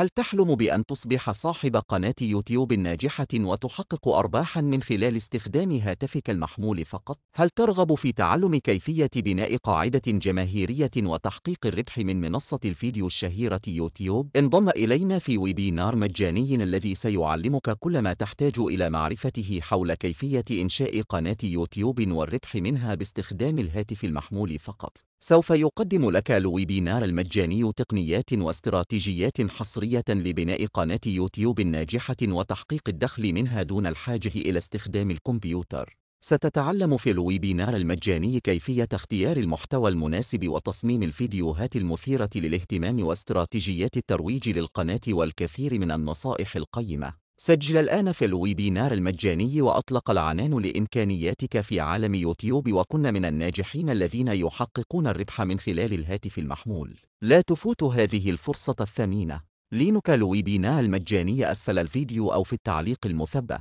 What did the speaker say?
هل تحلم بأن تصبح صاحب قناة يوتيوب ناجحة وتحقق أرباحا من خلال استخدام هاتفك المحمول فقط؟ هل ترغب في تعلم كيفية بناء قاعدة جماهيرية وتحقيق الربح من منصة الفيديو الشهيرة يوتيوب؟ انضم إلينا في ويبينار مجاني الذي سيعلمك كل ما تحتاج إلى معرفته حول كيفية إنشاء قناة يوتيوب والربح منها باستخدام الهاتف المحمول فقط. سوف يقدم لك الويبينار المجاني تقنيات واستراتيجيات حصرية ضرورية لبناء قناة يوتيوب ناجحة وتحقيق الدخل منها دون الحاجة إلى استخدام الكمبيوتر. ستتعلم في الويبينار المجاني كيفية اختيار المحتوى المناسب وتصميم الفيديوهات المثيرة للاهتمام واستراتيجيات الترويج للقناة والكثير من النصائح القيمة. سجل الآن في الويبينار المجاني وأطلق العنان لإمكانياتك في عالم يوتيوب وكن من الناجحين الذين يحققون الربح من خلال الهاتف المحمول. لا تفوت هذه الفرصة الثمينة. لينك لويبينا المجانية أسفل الفيديو أو في التعليق المثبت